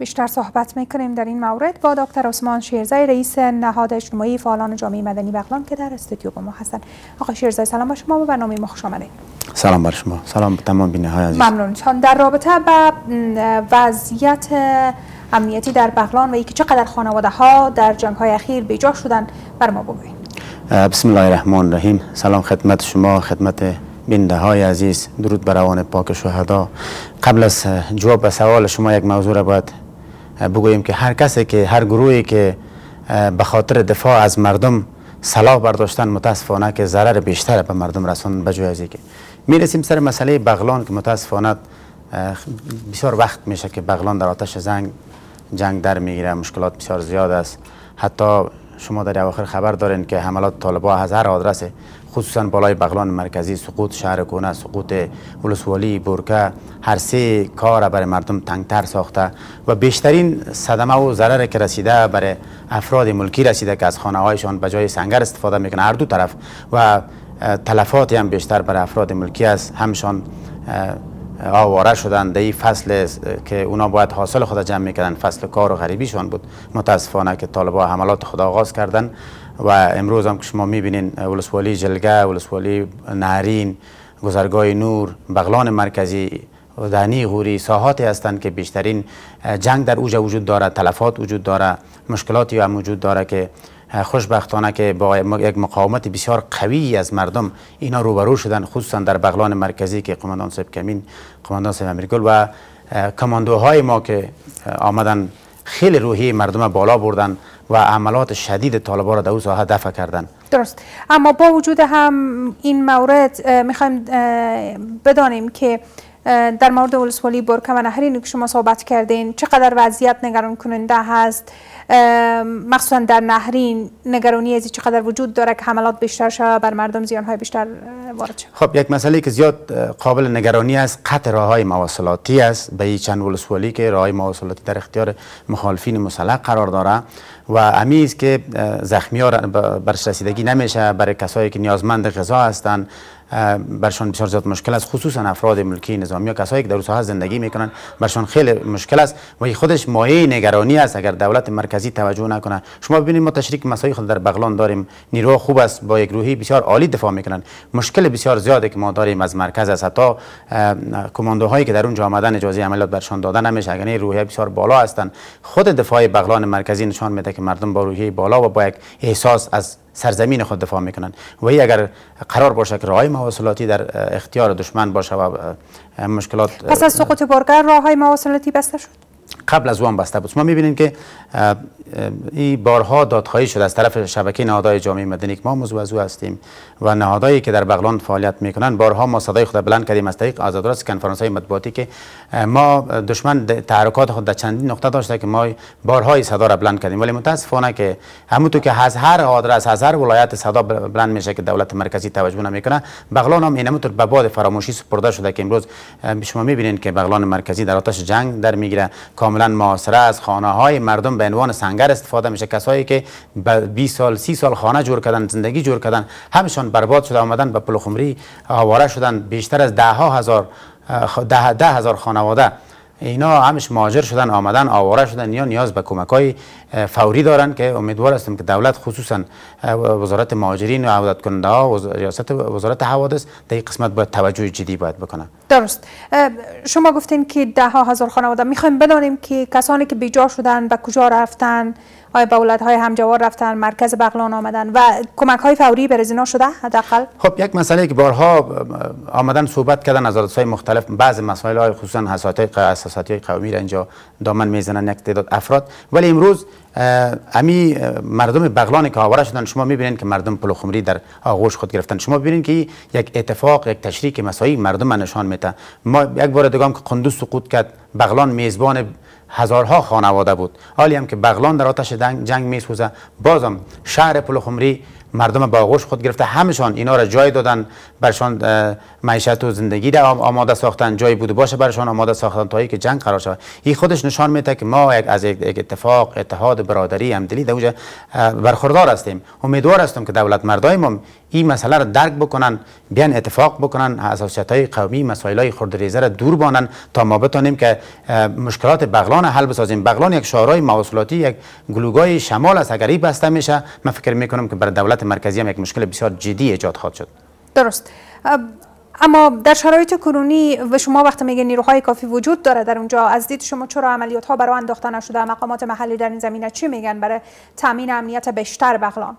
بیشتر صحبت میکنیم در این مورد با دکتر عثمان شیرزای رئیس نهاد اجتماعی فعالان جامعه مدنی بغلان که در استودیو با ما هستن آقای شیرزای سلام با شما و برنامه ما خوش سلام بر شما سلام به تمام های عزیز ممنون در رابطه با وضعیت امنیتی در بغلان و اینکه چقدر خانواده ها در جنگ های اخیر بیجا شدن بر ما بگویید بسم الله الرحمن الرحیم سلام خدمت شما خدمت بینده های عزیز درود بر روان پاک شهدا قبل از جواب به سوال شما یک موضوع را باید بگوییم که هر کسی که هر گروهی که به خاطر دفاع از مردم سلاح برداشتن متاسفانه که ضرر بیشتر به مردم رسون بجای از که میرسیم سر مسئله بغلان که متاسفانه بسیار وقت میشه که بغلان در آتش زنگ جنگ در میگیره مشکلات بسیار زیاد است حتی شما در آخر خبر دارین که حملات طالبا از هر آدرس خصوصا بالای بغلان مرکزی سقوط شهر کونه سقوط ولسوالی برکه هر سه کار برای مردم تنگتر ساخته و بیشترین صدمه و ضرر که رسیده برای افراد ملکی رسیده که از خانه هایشان به جای سنگر استفاده میکنه هر دو طرف و تلفاتی هم بیشتر برای افراد ملکی است همشان آواره شدند در این فصل که اونا باید حاصل خود جمع میکردن فصل کار و غریبیشان بود متاسفانه که طالبا حملات خود آغاز کردن و امروز هم که شما میبینین ولسوالی جلگه ولسوالی نهرین گذرگاه نور بغلان مرکزی دهنی غوری ساحاتی هستند که بیشترین جنگ در اوج وجود داره، تلفات وجود داره، مشکلاتی هم وجود داره که خوشبختانه که با یک مقاومت بسیار قوی از مردم اینا روبرو شدن خصوصا در بغلان مرکزی که قماندان صاحب کمین قماندان صاحب امریکل و کماندوهای ما که آمدن خیلی روحی مردم بالا بردن و عملات شدید طالبان را در اون ساحه دفع کردن درست اما با وجود هم این مورد میخوایم بدانیم که در مورد ولسوالی برکه و نهرین که شما صحبت کردین چقدر وضعیت نگران کننده هست مخصوصا در نهرین نگرانی از چقدر وجود داره که حملات بیشتر شود بر مردم زیان های بیشتر وارد شود خب یک مسئله که زیاد قابل نگرانی است قطع راه های مواصلاتی است به چند ولسوالی که راه های مواصلاتی در اختیار مخالفین مسلح قرار داره و امی که زخمی ها برش رسیدگی نمیشه برای کسایی که نیازمند غذا هستند برشان بسیار زیاد مشکل است خصوصا افراد ملکی نظامی یا کسایی که در ساحه زندگی میکنن برشان خیلی مشکل است و خودش مایه نگرانی است اگر دولت مرکزی توجه نکنه شما ببینید ما تشریک مسایی خود در بغلان داریم نیرو خوب است با یک روحی بسیار عالی دفاع میکنن مشکل بسیار زیاده که ما داریم از مرکز است حتی کماندوهایی که در اونجا آمدن اجازه عملیات برشان داده نمیشه اگر روحیه بسیار بالا هستند خود دفاع بغلان مرکزی نشان میده که مردم با روحیه بالا و با یک احساس از سرزمین خود دفاع میکنن و ای اگر قرار باشه که راهای مواصلاتی در اختیار دشمن باشه و مشکلات پس از سقوط بارگر راههای مواصلاتی بسته شد قبل از او هم بسته بود که این بارها دادخواهی شده از طرف شبکه نهادهای جامعه مدنی که ما موضوع از او هستیم و نهادهایی که در بغلان فعالیت میکنن بارها ما صدای خود بلند کردیم از طریق آزادراس کنفرانس های مطبوعاتی که ما دشمن تحرکات خود در چندین نقطه داشته که ما بارهای صدا را بلند کردیم ولی متاسفانه که همونطور که از هر آدرس از هر ولایت صدا بلند میشه که دولت مرکزی توجه نمیکنه بغلان هم اینمطور به باد فراموشی سپرده شده که امروز شما میبینید که بغلان مرکزی در آتش جنگ در میگیره کاملا معمولا معاصره از خانه های مردم به عنوان سنگر استفاده میشه کسایی که 20 سال 30 سال خانه جور کردن زندگی جور کردن همشان برباد شده آمدن به پلخمری آواره شدن بیشتر از ده ها هزار ده, ده هزار خانواده اینا همش مهاجر شدن آمدن آواره شدن یا نیاز به کمک های فوری دارن که امیدوار هستم که دولت خصوصا وزارت مهاجرین و عودت کننده ها و ریاست وزارت حوادث در این قسمت باید توجه جدی باید بکنه درست شما گفتین که ده ها هزار خانواده میخوایم بدانیم که کسانی که بیجا شدن به کجا رفتن آیا به اولاد های همجوار رفتن مرکز بغلان آمدن و کمک های فوری به شده حداقل خب یک مسئله که بارها آمدن صحبت کردن از های مختلف بعض مسائل های خصوصا حساسیت های قومی را اینجا دامن میزنن یک تعداد افراد ولی امروز امی مردم بغلان که آوره شدن شما میبینید که مردم پلو در آغوش خود گرفتن شما ببینین که یک اتفاق یک تشریک مسایی مردم من نشان میده ما یک بار دیگه که قندوز سقوط کرد بغلان میزبان هزارها خانواده بود حالی هم که بغلان در آتش جنگ میسوزه بازم شهر پلو مردم با آغوش خود گرفته همشان اینا را جای دادن برشان معیشت و زندگی را آماده ساختن جای بوده باشه برشان آماده ساختن تایی که جنگ قرار شود این خودش نشان میده که ما از یک اتفاق اتحاد برادری همدلی در اوجه برخوردار هستیم امیدوار هستم که دولت مردای ما این مسئله را درک بکنن بیان اتفاق بکنن اساسیت های قومی مسائل های خردریزه را دور بانن تا ما بتانیم که مشکلات بغلان حل بسازیم بغلان یک شورای مواصلاتی یک گلوگاه شمال از اگری بسته میشه من فکر میکنم که بر دولت دولت مرکزی هم یک مشکل بسیار جدی ایجاد خواهد شد درست اما در شرایط کرونی و شما وقتی میگه نیروهای کافی وجود داره در اونجا از دید شما چرا عملیات ها برای انداخته نشده مقامات محلی در این زمینه چی میگن برای تامین امنیت بیشتر بغلان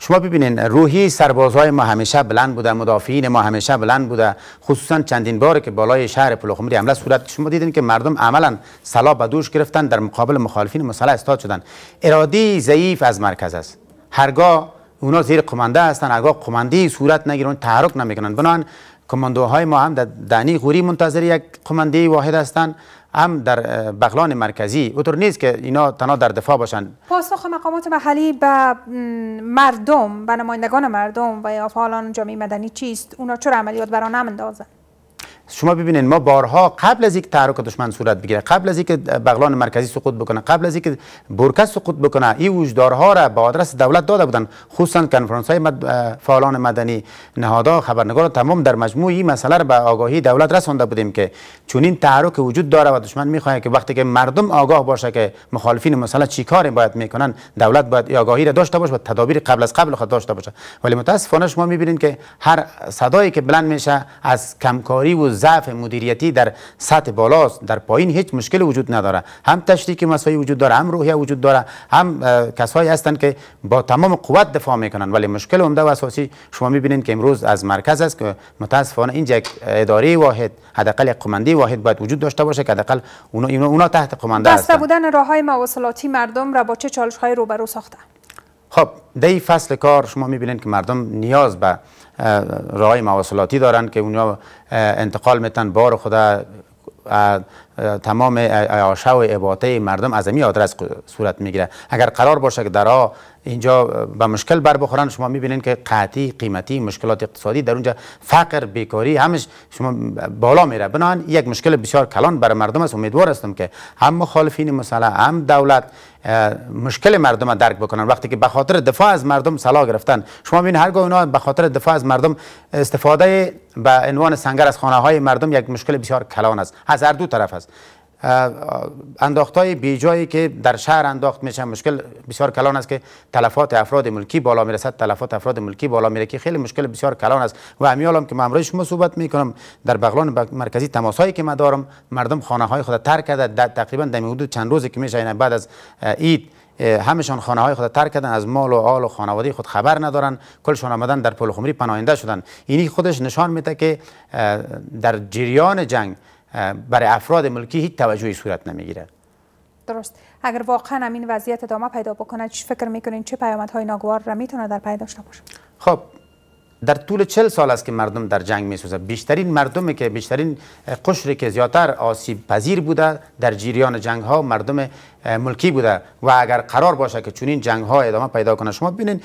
شما ببینین روحی سربازهای ما همیشه بلند بوده مدافعین ما همیشه بلند بوده خصوصا چندین بار که بالای شهر پلوخمری حمله صورت شما دیدین که مردم عملا سلا به دوش گرفتن در مقابل مخالفین مسلح استاد شدن ارادی ضعیف از مرکز است هرگاه اونا زیر قمانده هستن قمانده ای صورت نگیرن تحرک نمیکنن بنان کماندوهای ما هم در دانی غوری منتظر یک قمانده واحد هستن هم در بغلان مرکزی اوتر نیست که اینا تنها در دفاع باشن پاسخ مقامات محلی به مردم به نمایندگان مردم و یا جامعه مدنی چیست اونا چرا عملیات برا نمیندازند شما ببینید ما بارها قبل از یک تحرک دشمن صورت بگیره قبل از اینکه بغلان مرکزی سقوط بکنه قبل از اینکه برکه سقوط بکنه این وجدارها را به آدرس دولت داده بودن خصوصا کنفرانس های مد... فعالان مدنی نهادها خبرنگاران تمام در مجموع این مسئله را به آگاهی دولت رسانده بودیم که چون این تحرک وجود داره و دشمن میخواهد که وقتی که مردم آگاه باشه که مخالفین مسئله چیکار باید میکنن دولت باید آگاهی را داشته باشه و تدابیر قبل از قبل خود داشته باشه ولی متاسفانه شما میبینید که هر صدایی که بلند میشه از کمکاری و ضعف مدیریتی در سطح بالاست در پایین هیچ مشکل وجود نداره هم تشریک مسایی وجود داره هم روحیه وجود داره هم کسایی هستند که با تمام قوت دفاع میکنن ولی مشکل عمده و اساسی شما میبینید که امروز از مرکز است که متاسفانه اینجا اداره واحد حداقل قمندی واحد باید وجود داشته باشه که حداقل اونا, تحت قمنده هستند دسته بودن راه های مواصلاتی مردم را با چه چالش های روبرو ساختن خب دی فصل کار شما میبینید که مردم نیاز به راه مواصلاتی دارن که اونها انتقال میتن بار خدا تمام عیاشه و عباطه مردم از این آدرس صورت میگیره اگر قرار باشه که درا اینجا به مشکل بر بخورن شما میبینین که قطعی قیمتی مشکلات اقتصادی در اونجا فقر بیکاری همش شما بالا میره بنان یک مشکل بسیار کلان بر مردم است امیدوار هستم که هم مخالفین مسئله هم دولت مشکل مردم را درک بکنن وقتی که به خاطر دفاع از مردم سلا گرفتن شما ببین هرگاه اونا به خاطر دفاع از مردم استفاده به عنوان سنگر از خانه های مردم یک مشکل بسیار کلان است از هر دو طرف است است انداخت های بی جایی که در شهر انداخت میشه مشکل بسیار کلان است که تلفات افراد ملکی بالا میرسد تلفات افراد ملکی بالا میره که خیلی مشکل بسیار کلان است و الان که من شما صحبت میکنم در بغلان مرکزی تماس هایی که من دارم مردم خانه های خود ترک کرده تقریبا در حدود چند روزی که میشه یعنی بعد از عید همشان خانه های خود ترک کردن از مال و آل و خانواده خود خبر ندارن کلشان آمدن در پل خمری پناهنده شدن اینی خودش نشان میده که در جریان جنگ برای افراد ملکی هیچ توجهی صورت نمیگیره درست اگر واقعا این وضعیت ادامه پیدا بکنه چی فکر میکنین چه پیامدهای ناگوار را میتونه در پی داشته باشه خب در طول چل سال است که مردم در جنگ می سوزه. بیشترین مردمی که بیشترین قشری که زیاتر آسیب پذیر بوده در جریان جنگ ها مردم ملکی بوده و اگر قرار باشه که چنین جنگ ها ادامه پیدا کنه شما ببینید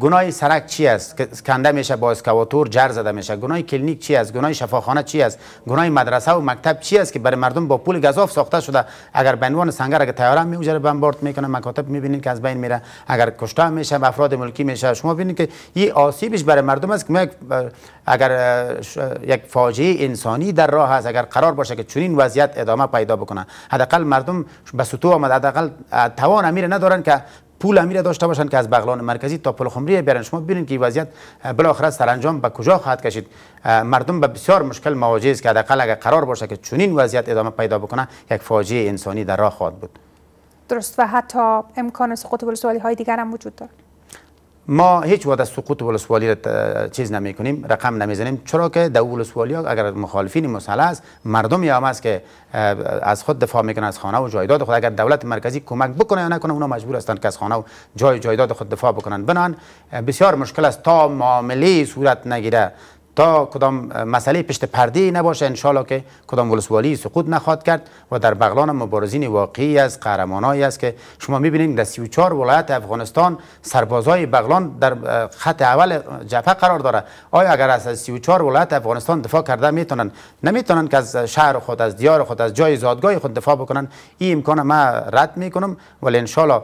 گناه سرک چی است کنده میشه با اسکواتور جر زده میشه گناه کلینیک چی است گناه شفاخانه چی است گناه مدرسه و مکتب چی است که برای مردم با پول گزاف ساخته شده اگر بنوان عنوان سنگر اگر تیاره میوجره بمبارد میکنه مکاتب میبینید که از بین میره اگر کشته میشه و افراد ملکی میشه شما ببینید که این آسیبش برای مردم است که اگر یک فاجعه انسانی در راه است اگر قرار باشه که چنین وضعیت ادامه پیدا بکنه حداقل مردم به سطوح اومد حداقل توان امیر ندارن که پول امیر داشته باشن که از بغلان مرکزی تا پل خمری بیارن شما ببینید که وضعیت بالاخره سرانجام به کجا خواهد کشید مردم به بسیار مشکل مواجه است که حداقل اگر قرار باشه که چنین وضعیت ادامه پیدا بکنه یک فاجعه انسانی در راه خواهد بود درست و حتی امکان سقوط سوالی های دیگر هم وجود دارد ما هیچ وقت از سقوط ولسوالی را چیز نمی کنیم رقم نمی زنیم چرا که در ولسوالی ها اگر مخالفین مسئله است مردم یا است که از خود دفاع میکنن از خانه و جایداد خود اگر دولت مرکزی کمک بکنه یا نکنه اونا مجبور هستند که از خانه و جای جایداد خود دفاع بکنن بنان بسیار مشکل است تا معامله صورت نگیره تا کدام مسئله پشت پرده نباشه انشالله که کدام ولسوالی سقوط نخواد کرد و در بغلان مبارزین واقعی از قهرمانایی است که شما میبینید در 34 ولایت افغانستان سربازای بغلان در خط اول جبهه قرار داره آیا اگر از 34 ولایت افغانستان دفاع کرده میتونن نمیتونن که از شهر خود از دیار خود از جای زادگاه خود دفاع بکنن این امکان ما رد میکنم ولی انشالله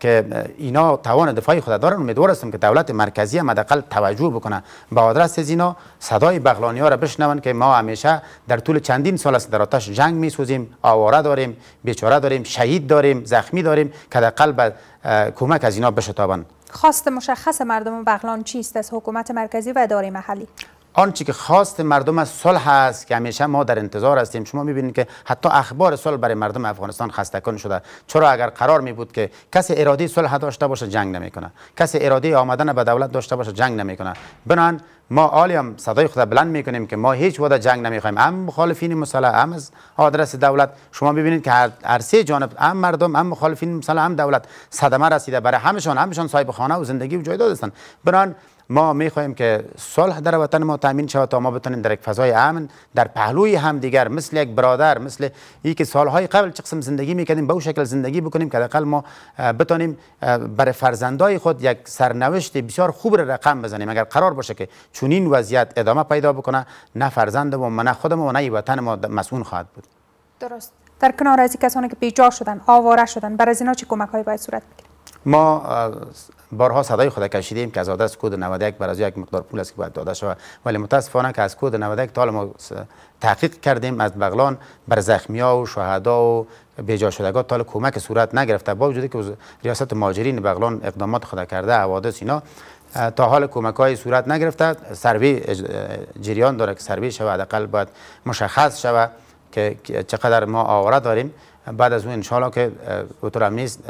که اینا توان دفاعی خود دارن امیدوار هستم که دولت مرکزی هم حداقل توجه بکنه به آدرس از اینا صدای بغلانی ها را بشنون که ما همیشه در طول چندین سال است در آتش جنگ می سوزیم آواره داریم بیچاره داریم شهید داریم زخمی داریم که حداقل به کمک از اینا بشتابن خواست مشخص مردم بغلان چیست از حکومت مرکزی و اداره محلی آنچه که خواست مردم از صلح است که همیشه ما در انتظار هستیم شما میبینید که حتی اخبار صلح برای مردم افغانستان خستکن شده چرا اگر قرار می بود که کسی اراده صلح داشته باشه جنگ نمیکنه کسی اراده آمدن به دولت داشته باشه جنگ نمیکنه بنان ما عالی هم صدای خدا بلند میکنیم که ما هیچ وقت جنگ نمیخوایم هم مخالفین مصالح هم از آدرس دولت شما ببینید که هر سه جانب هم مردم هم مخالفین مصالح هم دولت صدمه رسیده برای همشان همشان صاحب خانه و زندگی و جایداد بنان ما می که صلح در وطن ما تامین شود تا ما بتونیم در یک فضای امن در پهلوی هم دیگر مثل یک برادر مثل ای که سالهای قبل چه قسم زندگی میکردیم به او شکل زندگی بکنیم که حداقل ما بتونیم برای فرزندای خود یک سرنوشت بسیار خوب را رقم بزنیم اگر قرار باشه که چنین وضعیت ادامه پیدا بکنه نه فرزند و نه خودم و نه وطن ما مسئول خواهد بود درست در کنار از کسانی که بیجا شدن آواره شدن برای اینا چه کمک هایی باید صورت بگیره ما بارها صدای خود کشیدیم که از آدرس کد 91 بر یک مقدار پول است که باید داده شود ولی متاسفانه که از کد 91 تا ما تحقیق کردیم از بغلان بر زخمی ها و شهدا و بیجا شدگان تا کمک صورت نگرفته با وجودی که ریاست ماجرین بغلان اقدامات خود کرده حوادث اینا تا حال کمک های صورت نگرفته سروی جریان داره که سروی شود حداقل باید مشخص شود که چقدر ما آواره داریم بعد از اون انشالله که دکتر نیست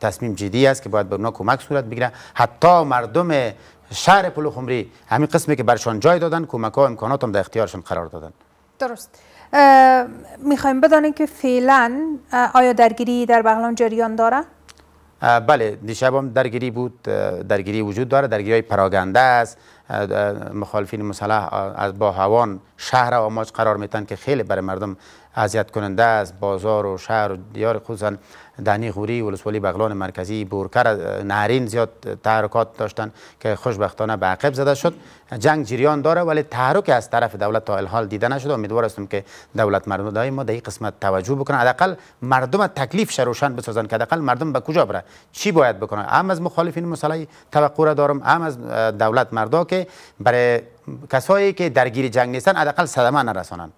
تصمیم جدی است که باید به اونا کمک صورت بگیره حتی مردم شهر پلو خمری همین قسمی که برشان جای دادن کمک ها امکانات هم در اختیارشان قرار دادن درست میخوایم بدانیم که فعلا آیا درگیری در بغلان جریان داره؟ بله دیشب هم درگیری بود درگیری وجود داره درگیری های پراگنده است مخالفین مسلح از با هوان شهر و آماج قرار میتن که خیلی برای مردم اذیت کننده از بازار و شهر و دیار خصوصا دنی غوری ولسوالی بغلان مرکزی بورکر نهرین زیاد تحرکات داشتن که خوشبختانه به عقب زده شد جنگ جریان داره ولی تحرک از طرف دولت تا الحال دیده نشد امیدوار هستم که دولت مردم ما در قسمت توجه بکنن حداقل مردم تکلیف روشن بسازن که حداقل مردم به کجا بره چی باید بکنه هم از مخالفین مسلح توقع دارم هم از دولت مردا که برای کسایی که درگیر جنگ نیستن حداقل صدمه نرسانن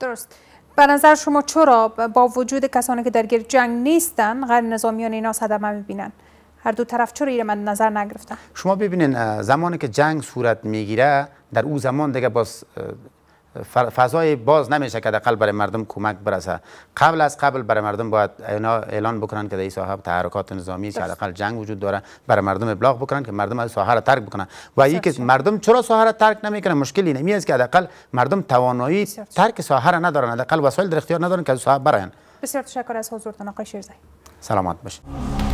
درست به نظر شما چرا با وجود کسانی که درگیر جنگ نیستن غیر نظامیان اینا صدمه میبینن هر دو طرف چرا ایره من نظر نگرفتن شما ببینین زمانی که جنگ صورت میگیره در او زمان دیگه باز فضای باز نمیشه که دقل برای مردم کمک برسه قبل از قبل برای مردم باید اینا اعلان بکنن که در این صاحب تحرکات نظامی که دقل جنگ وجود داره برای مردم ابلاغ بکنن که مردم از ساحه را ترک بکنن و یکی مردم چرا ساحه را ترک نمیکنه مشکلی نمی است که حداقل مردم توانایی ترک ساحه را ندارن حداقل وسایل در اختیار ندارن که از ساحه برن بسیار تشکر از حضورتان آقای شیرزای سلامت باشید